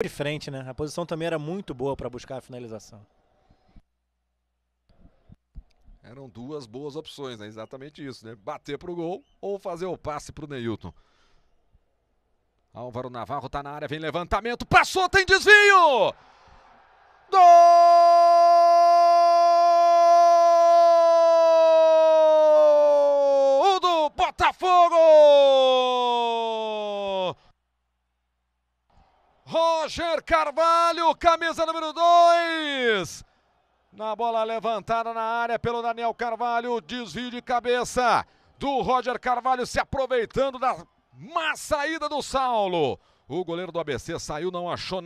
de frente, né? A posição também era muito boa para buscar a finalização. Eram duas boas opções, né? Exatamente isso, né? Bater pro gol ou fazer o passe pro Neilton. Álvaro Navarro está na área, vem levantamento, passou, tem desvio! Gol do Botafogo! Roger Carvalho, camisa número 2. Na bola levantada na área pelo Daniel Carvalho, desvio de cabeça do Roger Carvalho se aproveitando da má saída do Saulo. O goleiro do ABC saiu, não achou